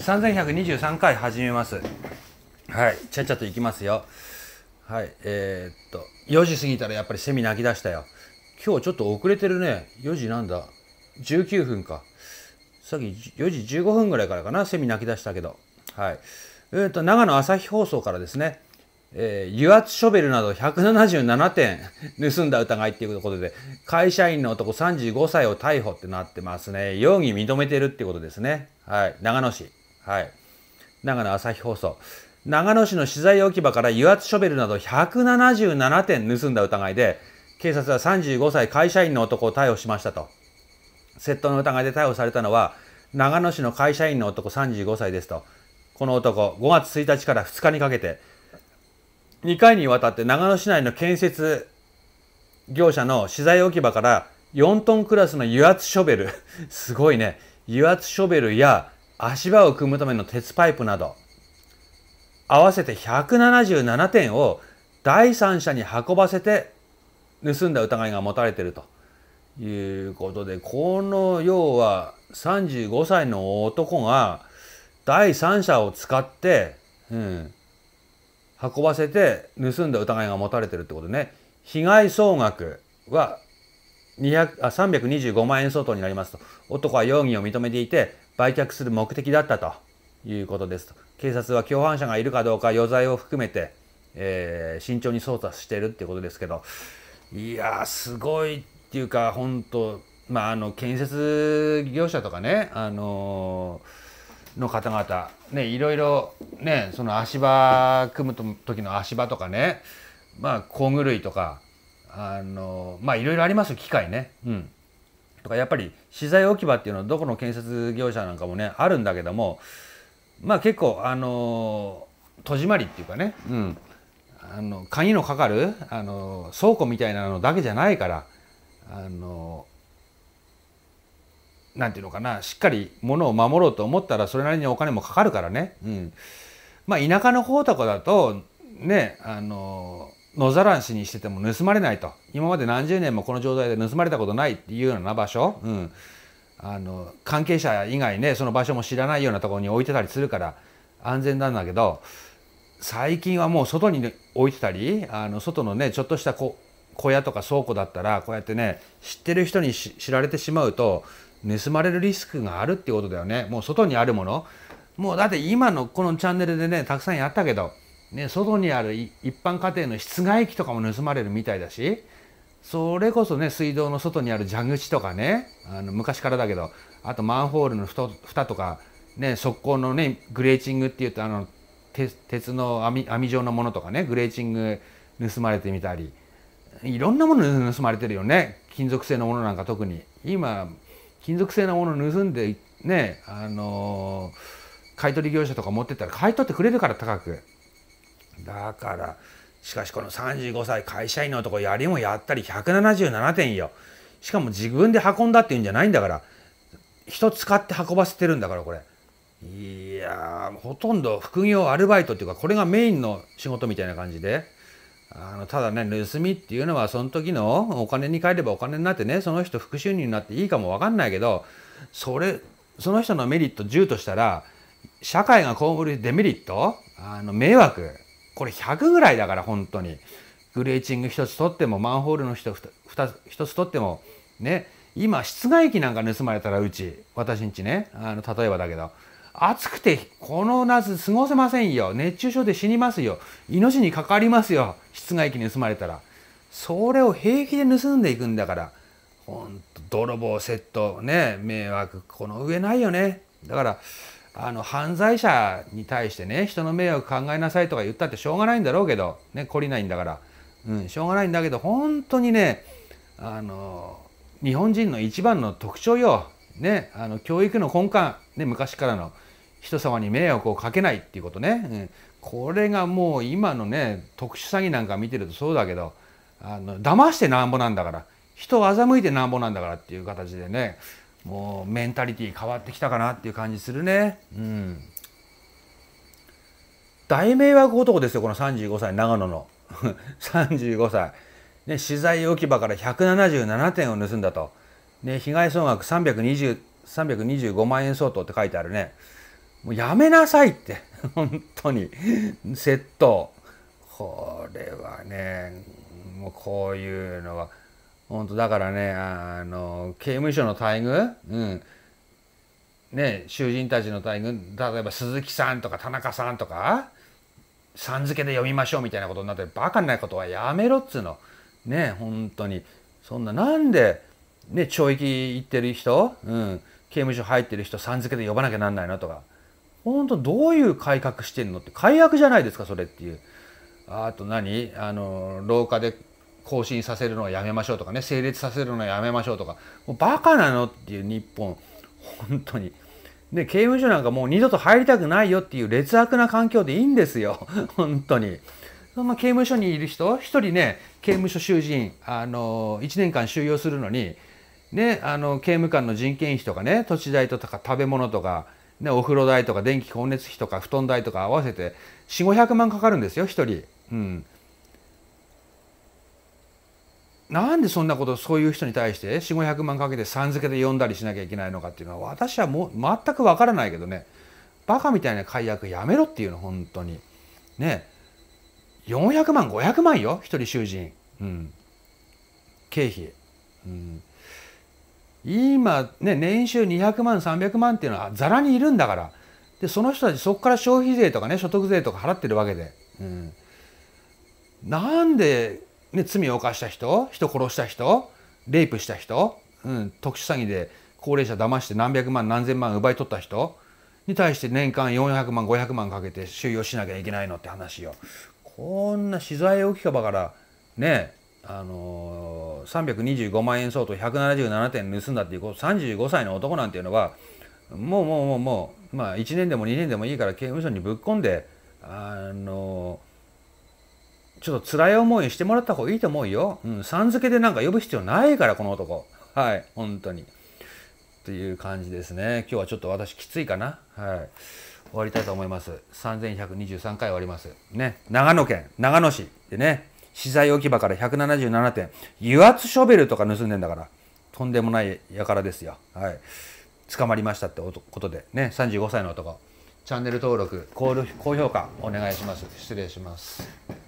3123回始めます。はい、ちゃちゃといきますよ。はい、えー、っと、4時過ぎたらやっぱりセミ泣き出したよ。今日ちょっと遅れてるね。4時なんだ ?19 分か。さっき4時15分ぐらいからかな、セミ泣き出したけど。はい。えー、っと、長野朝日放送からですね、えー、油圧ショベルなど177点盗んだ疑いっていうことで、会社員の男35歳を逮捕ってなってますね。容疑認めてるってことですね。はい。長野市。はい、長野朝日放送長野市の資材置き場から油圧ショベルなど177点盗んだ疑いで警察は35歳会社員の男を逮捕しましたと窃盗の疑いで逮捕されたのは長野市の会社員の男35歳ですとこの男5月1日から2日にかけて2回にわたって長野市内の建設業者の資材置き場から4トンクラスの油圧ショベルすごいね油圧ショベルや足場を組むための鉄パイプなど合わせて177点を第三者に運ばせて盗んだ疑いが持たれているということでこの要は35歳の男が第三者を使って、うん、運ばせて盗んだ疑いが持たれてるってことね被害総額は200あ325万円相当になりますと男は容疑を認めていて売却する目的だったということです。警察は共犯者がいるかどうか余罪を含めて、えー、慎重に捜査してるってことですけどいやすごいっていうか本当まああの建設業者とかねあのー、の方々ねいろいろねその足場組む時の足場とかねまあ工具類とかあのまあいろいろありますよ機械ねうん。とかやっぱり資材置き場っていうのはどこの建設業者なんかもねあるんだけどもまあ結構あの戸締まりっていうかね、うん、あの鍵のかかるあの倉庫みたいなのだけじゃないからあのなんていうのかなしっかり物を守ろうと思ったらそれなりにお金もかかるからね、うん、まあ田舎の方とかだとねあの野ざらしにしてても盗まれないと今まで何十年もこの状態で盗まれたことないっていうような場所、うん、あの関係者以外ねその場所も知らないようなところに置いてたりするから安全なんだけど最近はもう外に、ね、置いてたりあの外のねちょっとした小小屋とか倉庫だったらこうやってね知ってる人に知られてしまうと盗まれるリスクがあるってことだよねもう外にあるものもうだって今のこのチャンネルでねたくさんやったけどね、外にある一般家庭の室外機とかも盗まれるみたいだしそれこそね水道の外にある蛇口とかねあの昔からだけどあとマンホールの蓋とか、ね、側溝のねグレーチングっていうとあの鉄の網網状のものとかねグレーチング盗まれてみたりいろんなもの盗まれてるよね金属製のものなんか特に今金属製のもの盗んでねあの買取業者とか持ってったら買い取ってくれるから高くだからしかしこの35歳会社員の男やりもやったり177点よしかも自分で運んだっていうんじゃないんだから人使って運ばせてるんだからこれいやほとんど副業アルバイトっていうかこれがメインの仕事みたいな感じであのただね盗みっていうのはその時のお金に換えればお金になってねその人副収入になっていいかも分かんないけどそれその人のメリット10としたら社会が被るデメリットあの迷惑これ100ぐらいだから本当にグレーチング一つ取ってもマンホールの人一つ取ってもね今室外機なんか盗まれたらうち私んちねあの例えばだけど暑くてこの夏過ごせませんよ熱中症で死にますよ命にかかりますよ室外機に盗まれたらそれを平気で盗んでいくんだから本当泥棒窃盗ね迷惑この上ないよねだからあの犯罪者に対してね人の迷惑考えなさいとか言ったってしょうがないんだろうけどね懲りないんだから、うん、しょうがないんだけど本当にねあの日本人の一番の特徴よ、ね、あの教育の根幹、ね、昔からの人様に迷惑をかけないっていうことね、うん、これがもう今のね特殊詐欺なんか見てるとそうだけどあの騙してなんぼなんだから人を欺いてなんぼなんだからっていう形でねもうメンタリティー変わってきたかなっていう感じするね。うん。大迷惑男ですよ、この35歳、長野の。35 歳。ね、資材置き場から177点を盗んだと。ね、被害総額3 2 325万円相当って書いてあるね。もうやめなさいって。本当に。窃盗。これはね、もうこういうのは。本当だからね、あの、刑務所の待遇、うん。ね、囚人たちの待遇、例えば鈴木さんとか田中さんとか、さん付けで読みましょうみたいなことになって、バカないことはやめろっつうの。ね、本当に。そんな、なんで、ね、懲役行ってる人、うん、刑務所入ってる人、さん付けで呼ばなきゃなんないのとか。本当どういう改革してんのって、改悪じゃないですか、それっていう。あと何あの、廊下で更新させるのはやめましょうとかね整列させるのはやめましょうとかもうバカなのっていう日本本当に。で刑務所なんかもう二度と入りたくないよっていう劣悪な環境でいいんですよ 本当に。その刑務所にいる人1人ね刑務所囚人あの1年間収容するのに、ね、あの刑務官の人件費とかね土地代とか食べ物とか、ね、お風呂代とか電気光熱費とか布団代とか合わせて4500万かかるんですよ1人。うんなんでそんなことそういう人に対して4500万かけてさん付けで呼んだりしなきゃいけないのかっていうのは私はもう全くわからないけどねバカみたいな解約やめろっていうの本当にね400万500万よ一人囚人、うん、経費、うん、今ね年収200万300万っていうのはざらにいるんだからでその人たちそこから消費税とかね所得税とか払ってるわけで、うん、なんでね、罪を犯した人人殺した人レイプした人、うん、特殊詐欺で高齢者騙して何百万何千万奪い取った人に対して年間400万500万かけて収容しなきゃいけないのって話よ。こんな資材置き場からねあのー、325万円相当177点盗んだっていう35歳の男なんていうのはもうもうもうもう、まあ、1年でも2年でもいいから刑務所にぶっ込んで、あのーちょっと辛い思いしてもらった方がいいと思うよ。うん、さん付けでなんか呼ぶ必要ないから、この男。はい、本当に。という感じですね。今日はちょっと私きついかな。はい。終わりたいと思います。3123回終わります。ね。長野県、長野市でね、資材置き場から177点。油圧ショベルとか盗んでんだから。とんでもない輩ですよ。はい。捕まりましたってことで、ね。35歳の男。チャンネル登録、高評価お願いします。失礼します。